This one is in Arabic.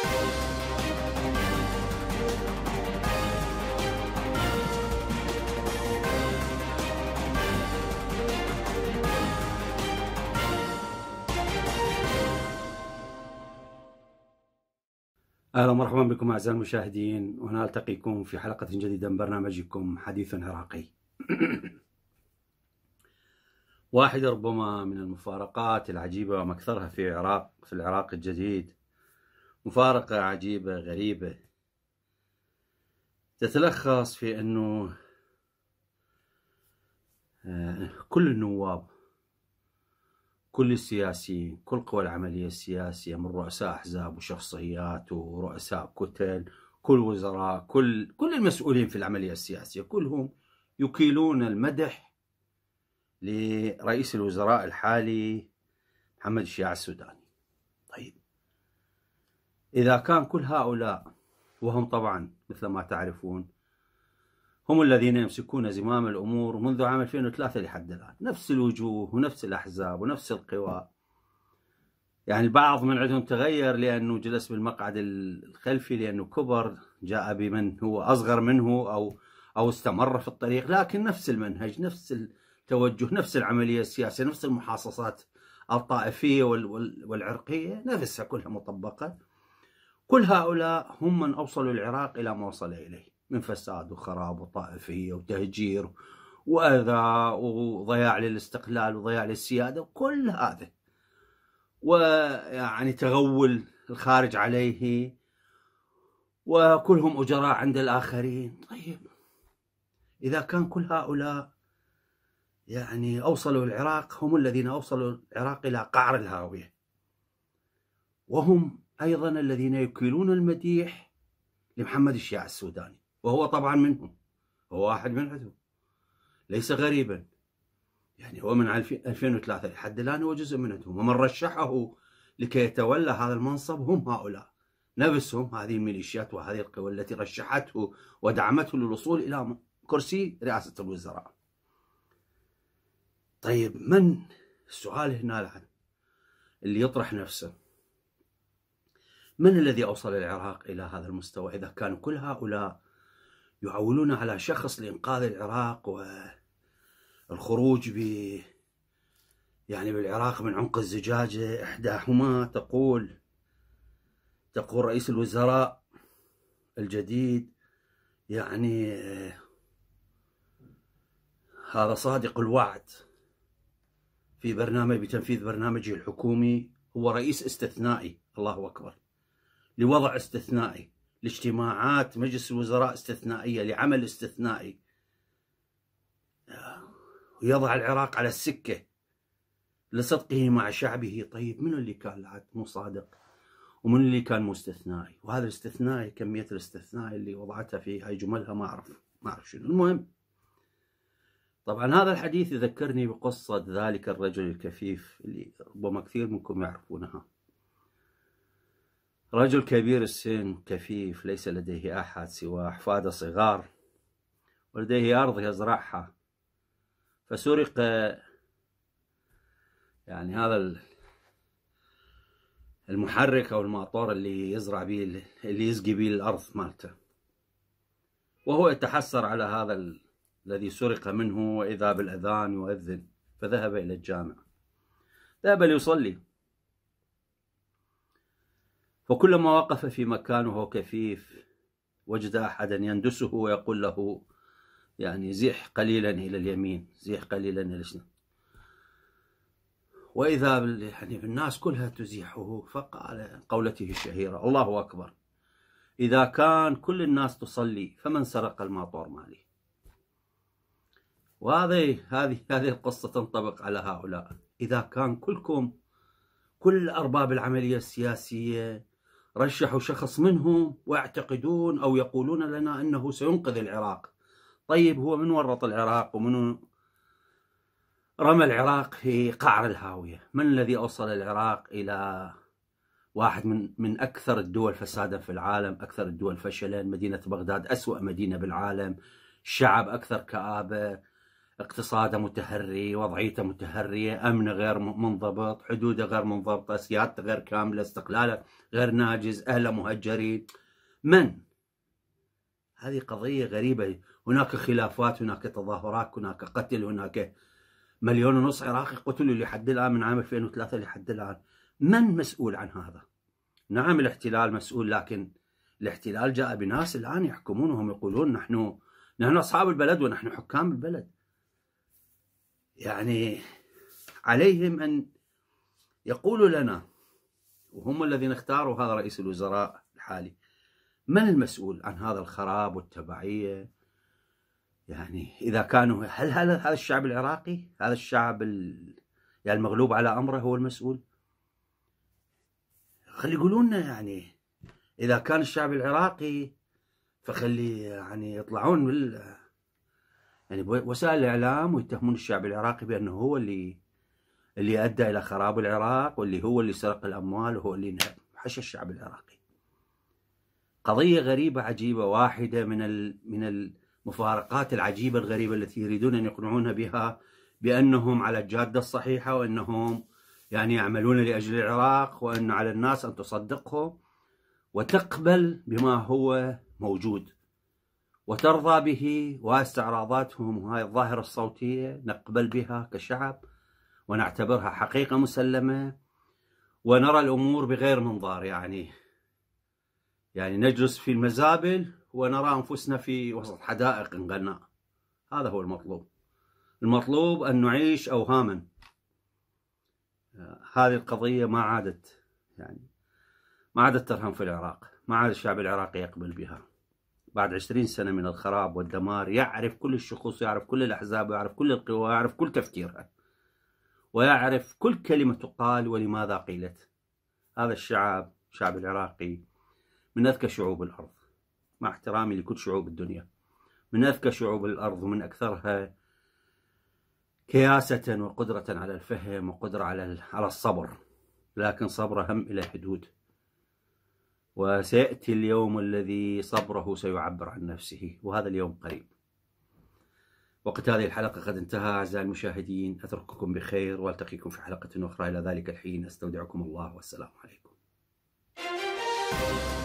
اهلا ومرحبا بكم اعزائي المشاهدين وهنا التقيكم في حلقه جديده من برنامجكم حديث عراقي. واحده ربما من المفارقات العجيبه وما اكثرها في العراق في العراق الجديد مفارقة عجيبة غريبة تتلخص في أنه آه، كل النواب كل السياسيين كل قوى العملية السياسية من رؤساء أحزاب وشخصيات ورؤساء كتل كل وزراء كل كل المسؤولين في العملية السياسية كلهم يكيلون المدح لرئيس الوزراء الحالي محمد الشيعة السوداني إذا كان كل هؤلاء وهم طبعا مثل ما تعرفون هم الذين يمسكون زمام الأمور منذ عام 2003 لحد الآن نفس الوجوه ونفس الأحزاب ونفس القوى يعني البعض من عندهم تغير لأنه جلس بالمقعد الخلفي لأنه كبر جاء بمن هو أصغر منه أو أو استمر في الطريق لكن نفس المنهج نفس التوجه نفس العملية السياسية نفس المحاصصات الطائفية والعرقية نفسها كلها مطبقة كل هؤلاء هم من أوصلوا العراق إلى ما وصل إليه من فساد وخراب وطائفية وتهجير وأذى وضياع للاستقلال وضياع للسيادة وكل هذا ويعني تغول الخارج عليه وكلهم أجراء عند الآخرين طيب إذا كان كل هؤلاء يعني أوصلوا العراق هم الذين أوصلوا العراق إلى قعر الهاوية وهم أيضا الذين يكيلون المديح لمحمد الشيعة السوداني وهو طبعا منهم هو واحد من عندهم ليس غريبا يعني هو من 2003 لحد الآن هو جزء من عندهم ومن رشحه لكي يتولى هذا المنصب هم هؤلاء نفسهم هذه الميليشيات وهذه القوى التي رشحته ودعمته للوصول إلى كرسي رئاسة الوزراء طيب من السؤال هنا لعن اللي يطرح نفسه من الذي أوصل العراق إلى هذا المستوى إذا كانوا كل هؤلاء يعولون على شخص لإنقاذ العراق والخروج ب يعني بالعراق من عمق الزجاجة إحداهما تقول تقول رئيس الوزراء الجديد يعني هذا صادق الوعد في برنامج بتنفيذ برنامجه الحكومي هو رئيس استثنائي الله أكبر لوضع استثنائي لاجتماعات مجلس الوزراء استثنائية لعمل استثنائي ويضع العراق على السكة لصدقه مع شعبه طيب من اللي كان مو صادق ومن اللي كان مستثنائي وهذا الاستثنائي كمية الاستثنائي اللي وضعتها في هاي جملها ما أعرف ما أعرف شنو المهم طبعا هذا الحديث يذكرني بقصة ذلك الرجل الكفيف اللي ربما كثير منكم يعرفونها رجل كبير السن كفيف ليس لديه أحد سوى أحفاده صغار ولديه أرض يزرعها فسرق يعني هذا المحرك أو الماطور اللي يزرع به اللي يسقي به الأرض مالته وهو يتحسر على هذا الذي سرق منه وإذا بالأذان يؤذن فذهب إلى الجامع ذهب ليصلي فكلما وقف في مكانه كفيف وجد أحدا يندسه ويقول له يعني زيح قليلا إلى اليمين زيح قليلا إلى الشمال وإذا يعني بالناس كلها تزيحه فقال قولته الشهيرة الله أكبر إذا كان كل الناس تصلي فمن سرق الماطور مالي وهذه هذه هذه القصة تنطبق على هؤلاء إذا كان كلكم كل أرباب العملية السياسية رشحوا شخص منهم واعتقدون أو يقولون لنا أنه سينقذ العراق طيب هو من ورط العراق ومن رمى العراق في قعر الهاوية من الذي أوصل العراق إلى واحد من من أكثر الدول فسادا في العالم أكثر الدول فشلا مدينة بغداد أسوأ مدينة بالعالم الشعب أكثر كآبة اقتصاده متهري وضعيته متهرية أمنه غير منضبط حدوده غير منضبطة سيادته غير كاملة استقلاله غير ناجز أهله مهجرين من؟ هذه قضية غريبة هناك خلافات هناك تظاهرات هناك قتل هناك مليون ونص عراقي قتلوا لحد الآن من عام 2003 لحد الآن من مسؤول عن هذا؟ نعم الاحتلال مسؤول لكن الاحتلال جاء بناس الآن يحكمون وهم يقولون نحن نحن أصحاب البلد ونحن حكام البلد يعني عليهم أن يقولوا لنا وهم الذين اختاروا هذا رئيس الوزراء الحالي من المسؤول عن هذا الخراب والتبعية يعني إذا كانوا هل هذا الشعب العراقي هذا الشعب يعني المغلوب على أمره هو المسؤول خلي يقولوا لنا يعني إذا كان الشعب العراقي فخلي يعني يطلعون بال يعني وسائل الاعلام ويتهمون الشعب العراقي بانه هو اللي اللي ادى الى خراب العراق واللي هو اللي سرق الاموال وهو اللي حش الشعب العراقي. قضيه غريبه عجيبه واحده من من المفارقات العجيبه الغريبه التي يريدون ان يقنعونا بها بانهم على الجاده الصحيحه وانهم يعني يعملون لاجل العراق وان على الناس ان تصدقهم وتقبل بما هو موجود. وترضى به واستعراضاتهم وهاي الظاهرة الصوتية نقبل بها كشعب ونعتبرها حقيقة مسلمة ونرى الأمور بغير منظار يعني يعني نجلس في المزابل ونرى أنفسنا في وسط حدائق نغنى هذا هو المطلوب المطلوب أن نعيش أوهاما هذه القضية ما عادت يعني ما عادت ترهم في العراق ما عاد الشعب العراقي يقبل بها بعد 20 سنة من الخراب والدمار يعرف كل الشخوص يعرف كل الأحزاب يعرف كل القوى يعرف كل تفكيرها ويعرف كل كلمة تقال ولماذا قيلت هذا الشعب الشعب العراقي من أذكى شعوب الأرض مع احترامي لكل شعوب الدنيا من أذكى شعوب الأرض ومن أكثرها كياسة وقدرة على الفهم وقدرة على على الصبر لكن صبره هم إلى حدود وسيأتي اليوم الذي صبره سيعبر عن نفسه وهذا اليوم قريب وقت هذه الحلقة قد انتهى أعزائي المشاهدين أترككم بخير وألتقيكم في حلقة أخرى إلى ذلك الحين أستودعكم الله والسلام عليكم